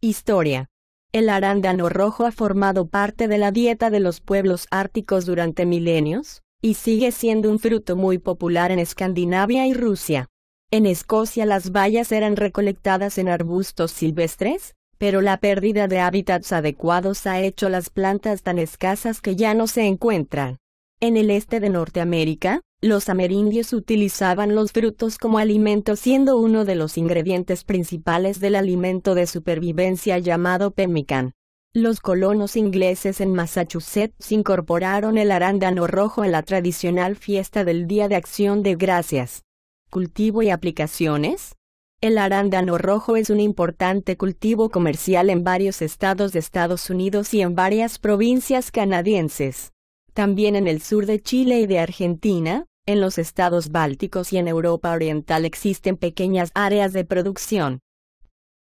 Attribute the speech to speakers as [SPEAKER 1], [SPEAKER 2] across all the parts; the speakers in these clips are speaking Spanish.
[SPEAKER 1] Historia. ¿El arándano rojo ha formado parte de la dieta de los pueblos árticos durante milenios? y sigue siendo un fruto muy popular en Escandinavia y Rusia. En Escocia las bayas eran recolectadas en arbustos silvestres, pero la pérdida de hábitats adecuados ha hecho las plantas tan escasas que ya no se encuentran. En el este de Norteamérica, los amerindios utilizaban los frutos como alimento siendo uno de los ingredientes principales del alimento de supervivencia llamado pemmican. Los colonos ingleses en Massachusetts incorporaron el arándano rojo a la tradicional fiesta del Día de Acción de Gracias. Cultivo y aplicaciones. El arándano rojo es un importante cultivo comercial en varios estados de Estados Unidos y en varias provincias canadienses también en el sur de Chile y de Argentina, en los estados bálticos y en Europa Oriental existen pequeñas áreas de producción.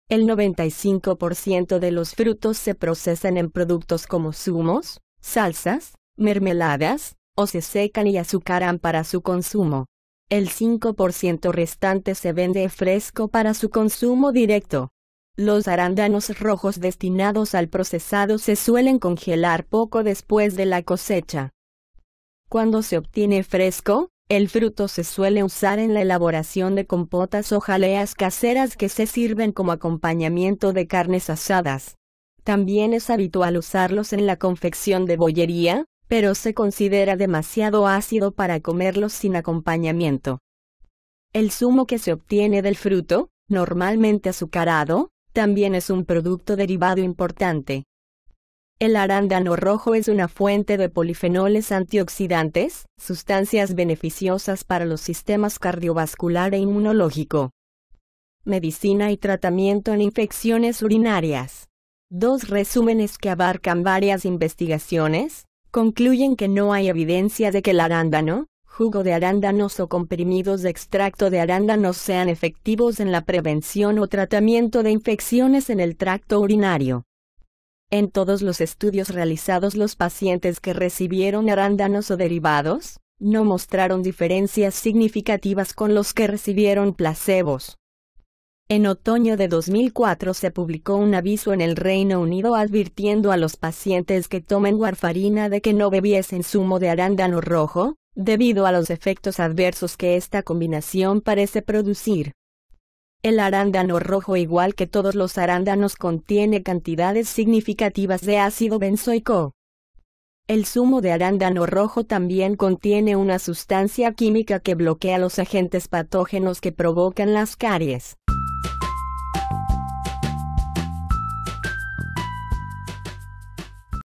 [SPEAKER 1] El 95% de los frutos se procesan en productos como zumos, salsas, mermeladas, o se secan y azucaran para su consumo. El 5% restante se vende fresco para su consumo directo. Los arándanos rojos destinados al procesado se suelen congelar poco después de la cosecha. Cuando se obtiene fresco, el fruto se suele usar en la elaboración de compotas o jaleas caseras que se sirven como acompañamiento de carnes asadas. También es habitual usarlos en la confección de bollería, pero se considera demasiado ácido para comerlos sin acompañamiento. El zumo que se obtiene del fruto, normalmente azucarado, también es un producto derivado importante. El arándano rojo es una fuente de polifenoles antioxidantes, sustancias beneficiosas para los sistemas cardiovascular e inmunológico. Medicina y tratamiento en infecciones urinarias. Dos resúmenes que abarcan varias investigaciones concluyen que no hay evidencia de que el arándano jugo de arándanos o comprimidos de extracto de arándanos sean efectivos en la prevención o tratamiento de infecciones en el tracto urinario. En todos los estudios realizados los pacientes que recibieron arándanos o derivados, no mostraron diferencias significativas con los que recibieron placebos. En otoño de 2004 se publicó un aviso en el Reino Unido advirtiendo a los pacientes que tomen warfarina de que no bebiesen zumo de arándano rojo, debido a los efectos adversos que esta combinación parece producir. El arándano rojo igual que todos los arándanos contiene cantidades significativas de ácido benzoico. El zumo de arándano rojo también contiene una sustancia química que bloquea los agentes patógenos que provocan las caries.